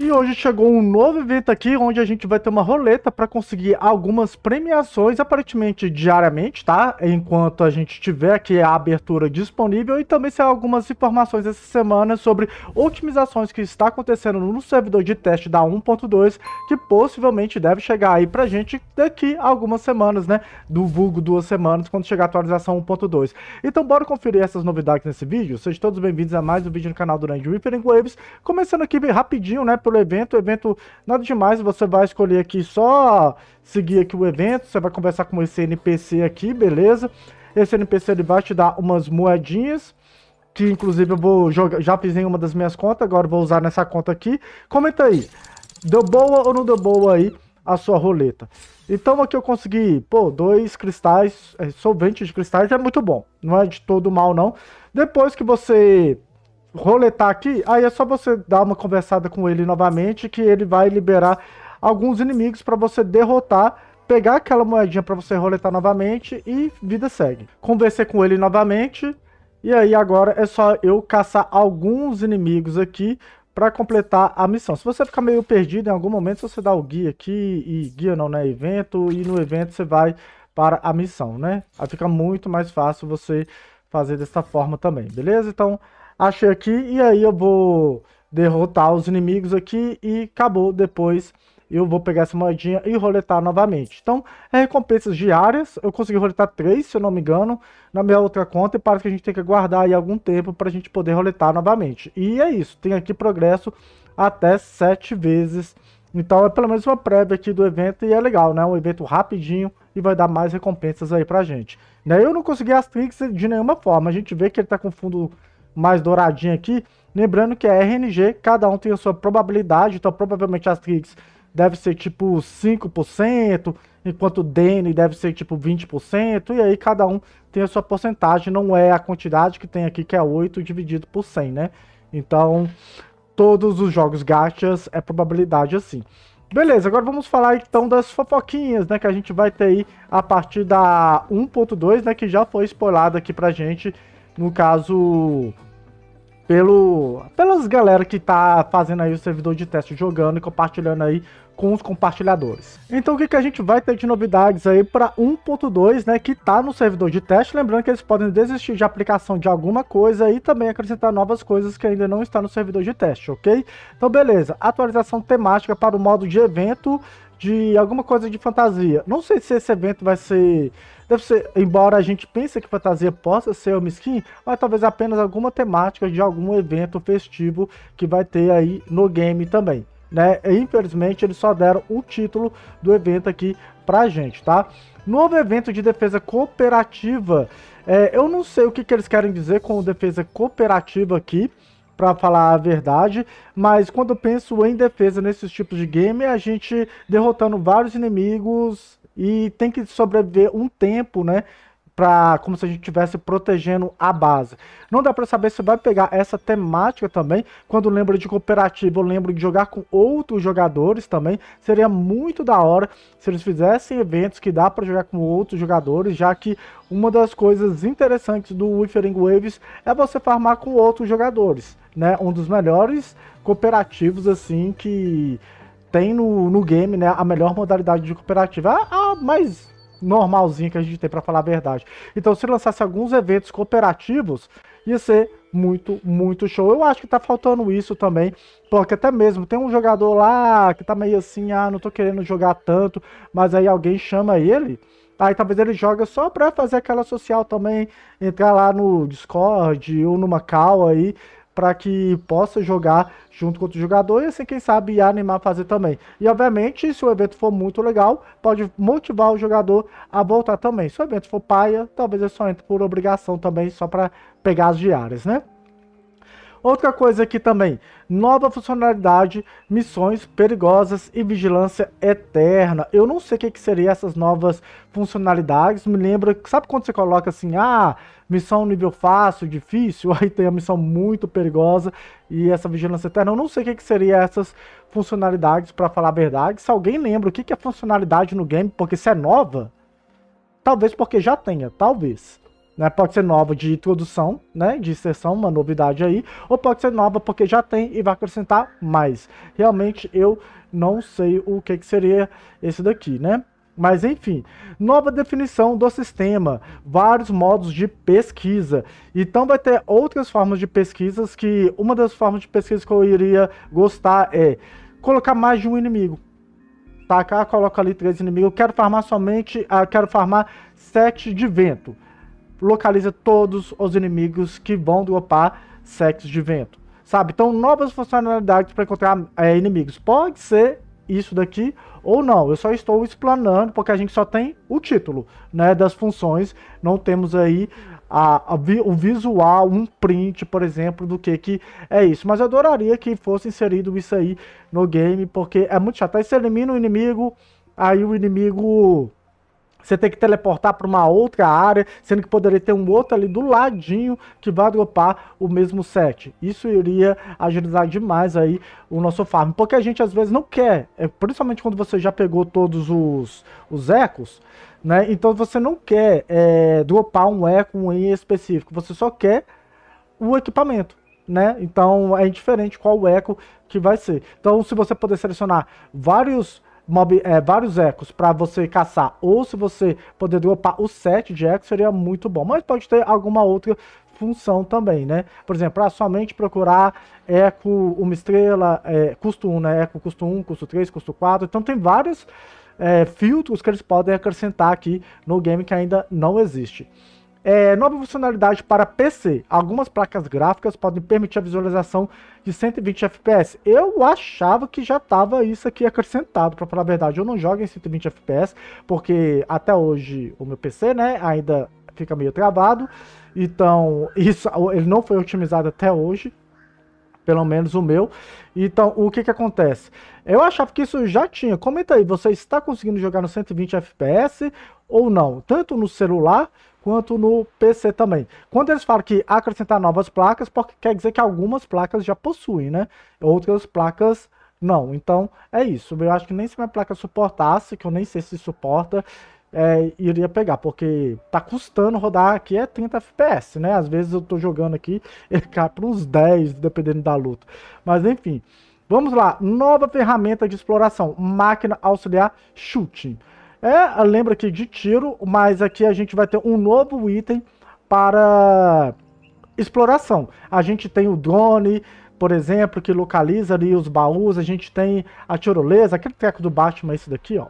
E hoje chegou um novo evento aqui, onde a gente vai ter uma roleta para conseguir algumas premiações, aparentemente diariamente, tá? Enquanto a gente tiver aqui a abertura disponível e também será algumas informações essa semana sobre otimizações que está acontecendo no servidor de teste da 1.2, que possivelmente deve chegar aí pra gente daqui a algumas semanas, né? Do vulgo duas semanas, quando chegar a atualização 1.2. Então bora conferir essas novidades nesse vídeo. Sejam todos bem-vindos a mais um vídeo no canal do Range Whipping Waves, começando aqui rapidinho, né? pelo evento, o evento, nada demais, você vai escolher aqui só seguir aqui o evento, você vai conversar com esse NPC aqui, beleza? Esse NPC ele vai te dar umas moedinhas, que inclusive eu vou jogar, já fiz em uma das minhas contas, agora vou usar nessa conta aqui. Comenta aí, deu boa ou não deu boa aí a sua roleta. Então aqui eu consegui, pô, dois cristais, é, solvente de cristais é muito bom, não é de todo mal não. Depois que você roletar aqui, aí é só você dar uma conversada com ele novamente que ele vai liberar alguns inimigos para você derrotar, pegar aquela moedinha para você roletar novamente e vida segue. Conversei com ele novamente e aí agora é só eu caçar alguns inimigos aqui para completar a missão. Se você ficar meio perdido em algum momento, você dá o guia aqui e guia não, né, evento e no evento você vai para a missão, né? Aí fica muito mais fácil você fazer dessa forma também, beleza? Então, achei aqui e aí eu vou derrotar os inimigos aqui e acabou depois eu vou pegar essa moedinha e roletar novamente. Então, é recompensas diárias, eu consegui roletar três se eu não me engano, na minha outra conta, e parece que a gente tem que aguardar aí algum tempo para a gente poder roletar novamente. E é isso, tem aqui progresso até sete vezes, então é pelo menos uma prévia aqui do evento, e é legal, né? Um evento rapidinho e vai dar mais recompensas aí a gente. Né? Eu não consegui as tricks de nenhuma forma, a gente vê que ele está com fundo mais douradinha aqui. Lembrando que é RNG, cada um tem a sua probabilidade, então provavelmente as tricks deve ser tipo 5%, enquanto o DN deve ser tipo 20%, e aí cada um tem a sua porcentagem, não é a quantidade que tem aqui, que é 8 dividido por 100, né? Então, todos os jogos gachas é probabilidade assim. Beleza, agora vamos falar então das fofoquinhas, né, que a gente vai ter aí a partir da 1.2, né, que já foi spoilado aqui pra gente, no caso, pelo pelas galera que tá fazendo aí o servidor de teste jogando e compartilhando aí com os compartilhadores. Então o que, que a gente vai ter de novidades aí para 1.2, né, que tá no servidor de teste, lembrando que eles podem desistir de aplicação de alguma coisa e também acrescentar novas coisas que ainda não está no servidor de teste, OK? Então beleza, atualização temática para o modo de evento de alguma coisa de fantasia. Não sei se esse evento vai ser Deve ser, embora a gente pense que fantasia possa ser uma skin, mas talvez apenas alguma temática de algum evento festivo que vai ter aí no game também. Né? E, infelizmente eles só deram o título do evento aqui pra gente, tá? Novo evento de defesa cooperativa. É, eu não sei o que, que eles querem dizer com defesa cooperativa aqui, para falar a verdade, mas quando eu penso em defesa nesses tipos de game, a gente derrotando vários inimigos e tem que sobreviver um tempo, né? Pra, como se a gente estivesse protegendo a base. Não dá para saber se vai pegar essa temática também. Quando lembro de cooperativa, eu lembro de jogar com outros jogadores também. Seria muito da hora se eles fizessem eventos que dá para jogar com outros jogadores, já que uma das coisas interessantes do Withering Waves é você farmar com outros jogadores, né? Um dos melhores cooperativos assim que tem no, no game, né, a melhor modalidade de cooperativa. A, é a mais normalzinha que a gente tem, para falar a verdade. Então, se lançasse alguns eventos cooperativos, ia ser muito, muito show. Eu acho que tá faltando isso também, porque até mesmo tem um jogador lá que tá meio assim, ah, não tô querendo jogar tanto, mas aí alguém chama ele, aí talvez ele joga só pra fazer aquela social também, entrar lá no Discord ou numa call aí para que possa jogar junto com outro jogador e assim, quem sabe, animar a fazer também. E obviamente, se o evento for muito legal, pode motivar o jogador a voltar também. Se o evento for paia, talvez eu só entre por obrigação também, só para pegar as diárias, né? Outra coisa aqui também, nova funcionalidade, missões perigosas e vigilância eterna. Eu não sei o que, que seriam essas novas funcionalidades, me lembra, sabe quando você coloca assim, ah, missão nível fácil, difícil, aí tem a missão muito perigosa e essa vigilância eterna. Eu não sei o que, que seriam essas funcionalidades, para falar a verdade. Se alguém lembra o que, que é funcionalidade no game, porque se é nova, talvez porque já tenha, talvez. Né? Pode ser nova de introdução, né? De inserção, uma novidade aí, ou pode ser nova porque já tem e vai acrescentar mais. Realmente eu não sei o que, que seria esse daqui, né? Mas enfim, nova definição do sistema, vários modos de pesquisa. Então vai ter outras formas de pesquisas que uma das formas de pesquisa que eu iria gostar é colocar mais de um inimigo. Tá, cá coloca ali três inimigos. Eu quero farmar somente, ah, quero farmar sete de vento localiza todos os inimigos que vão dropar sexos de vento, sabe? Então, novas funcionalidades para encontrar é, inimigos. Pode ser isso daqui ou não. Eu só estou explanando porque a gente só tem o título né, das funções. Não temos aí a, a vi, o visual, um print, por exemplo, do que, que é isso. Mas eu adoraria que fosse inserido isso aí no game porque é muito chato. Aí você elimina o inimigo, aí o inimigo você tem que teleportar para uma outra área, sendo que poderia ter um outro ali do ladinho que vai dropar o mesmo set. Isso iria agilizar demais aí o nosso farm, porque a gente às vezes não quer, é, principalmente quando você já pegou todos os, os ecos, né? Então você não quer é, dropar um eco em específico, você só quer o equipamento. Né? Então é indiferente qual eco que vai ser. Então, se você puder selecionar vários mob, é, vários ecos para você caçar, ou se você poder dropar o set de ecos, seria muito bom. Mas pode ter alguma outra função também, né? Por exemplo, ah, somente procurar eco uma estrela, é, custo 1, né? Eco custo 1, custo 3, custo 4. Então tem vários é, filtros que eles podem acrescentar aqui no game que ainda não existe. É, nova funcionalidade para PC. Algumas placas gráficas podem permitir a visualização de 120 FPS. Eu achava que já estava isso aqui acrescentado, para falar a verdade. Eu não jogo em 120 FPS, porque até hoje o meu PC, né, ainda fica meio travado. Então, isso ele não foi otimizado até hoje, pelo menos o meu. Então, o que que acontece? Eu achava que isso já tinha. Comenta aí, você está conseguindo jogar no 120 FPS ou não? Tanto no celular quanto no PC também. Quando eles falam que acrescentar novas placas, porque quer dizer que algumas placas já possuem, né? Outras placas não. Então é isso. Eu acho que nem se minha placa suportasse, que eu nem sei se suporta, é, iria pegar, porque tá custando rodar aqui é 30 FPS, né? Às vezes eu tô jogando aqui, ele cai para uns 10, dependendo da luta. Mas enfim, vamos lá. Nova ferramenta de exploração, máquina auxiliar shooting. É, lembra aqui de tiro, mas aqui a gente vai ter um novo item para exploração. A gente tem o drone, por exemplo, que localiza ali os baús. A gente tem a tirolesa, aquele teco do Batman, esse daqui, ó.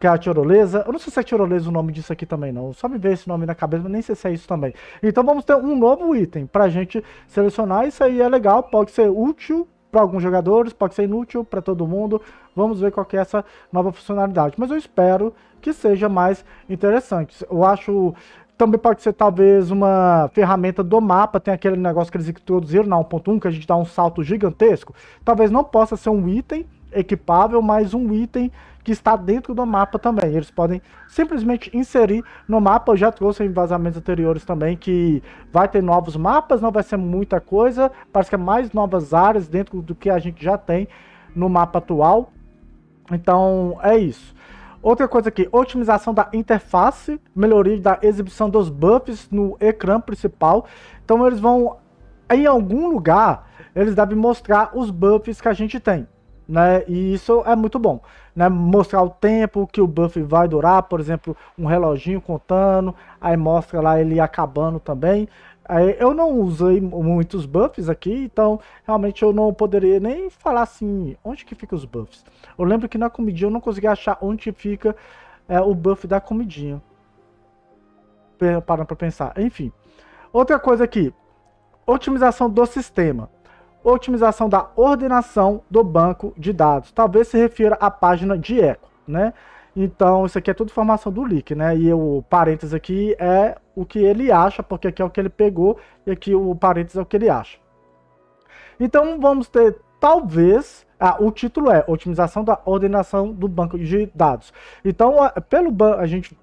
Que é a tirolesa. Eu não sei se é tirolesa o nome disso aqui também, não. Só me veio esse nome na cabeça, mas nem sei se é isso também. Então vamos ter um novo item pra gente selecionar. Isso aí é legal, pode ser útil para alguns jogadores, pode ser inútil para todo mundo. Vamos ver qual que é essa nova funcionalidade. Mas eu espero que seja mais interessante. Eu acho também pode ser talvez uma ferramenta do mapa, tem aquele negócio que eles introduziram na 1.1 que a gente dá um salto gigantesco. Talvez não possa ser um item equipável, mas um item que está dentro do mapa também. Eles podem simplesmente inserir no mapa. Eu já trouxe em vazamentos anteriores também que vai ter novos mapas, não vai ser muita coisa. Parece que é mais novas áreas dentro do que a gente já tem no mapa atual. Então é isso. Outra coisa aqui, otimização da interface, melhoria da exibição dos buffs no ecrã principal. Então eles vão, em algum lugar, eles devem mostrar os buffs que a gente tem né? E isso é muito bom, né? Mostrar o tempo que o buff vai durar, por exemplo, um reloginho contando, aí mostra lá ele acabando também. Aí eu não usei muitos buffs aqui, então realmente eu não poderia nem falar assim, onde que fica os buffs. Eu lembro que na comidinha eu não conseguia achar onde fica é, o buff da comidinha. Parando para pensar. Enfim. Outra coisa aqui, otimização do sistema otimização da ordenação do banco de dados. Talvez se refira à página de eco, né? Então, isso aqui é tudo formação do leak, né? E o parênteses aqui é o que ele acha, porque aqui é o que ele pegou e aqui o parênteses é o que ele acha. Então, vamos ter, talvez, ah, o título é otimização da ordenação do banco de dados. Então, pelo a gente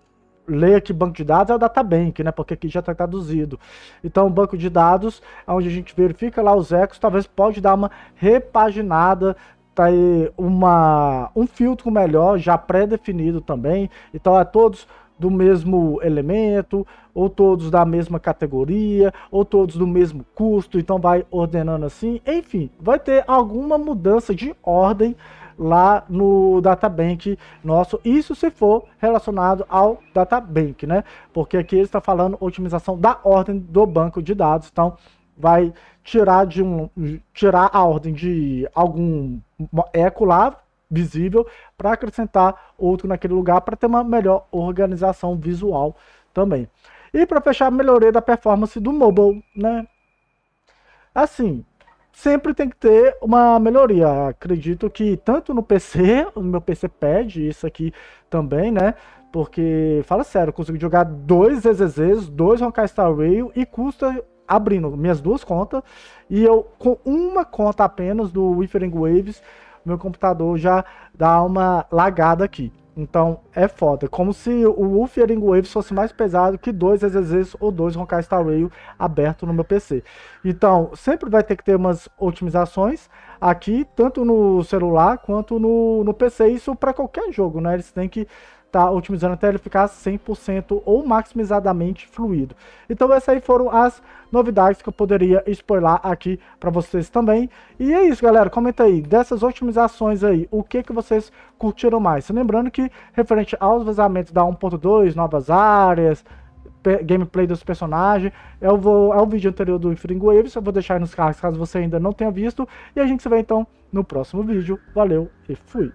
ler que banco de dados é o databank, né? Porque aqui já está traduzido. Então, o banco de dados, onde a gente verifica lá os ecos, talvez pode dar uma repaginada tá aí uma, um filtro melhor, já pré-definido também. Então, é todos do mesmo elemento, ou todos da mesma categoria, ou todos do mesmo custo, então vai ordenando assim. Enfim, vai ter alguma mudança de ordem lá no databank nosso, isso se for relacionado ao databank, né? Porque aqui ele está falando otimização da ordem do banco de dados, então vai tirar de um tirar a ordem de algum eco lá visível para acrescentar outro naquele lugar para ter uma melhor organização visual também. E para fechar, melhorei da performance do mobile, né? Assim, sempre tem que ter uma melhoria. Acredito que tanto no PC, o meu PC pede isso aqui também, né? Porque, fala sério, consigo jogar dois ZZZs, dois Honkai Star Rail e custa abrindo minhas duas contas. E eu, com uma conta apenas do Withering Waves, meu computador já dá uma lagada aqui. Então é foda. Como se o Wuthering Waves fosse mais pesado que dois vezes ou dois Honkai Star Rail aberto no meu PC. Então sempre vai ter que ter umas otimizações aqui, tanto no celular quanto no, no PC. Isso para qualquer jogo, né? Eles têm que tá otimizando até ele ficar 100% ou maximizadamente fluido. Então essas aí foram as novidades que eu poderia spoiler aqui para vocês também. E é isso, galera. Comenta aí, dessas otimizações aí, o que, que vocês curtiram mais? Lembrando que, referente aos vazamentos da 1.2, novas áreas, gameplay dos personagens. Eu vou é vídeo anterior do Infring Waves, eu vou deixar aí nos cards caso você ainda não tenha visto. E a gente se vê então no próximo vídeo. Valeu e fui!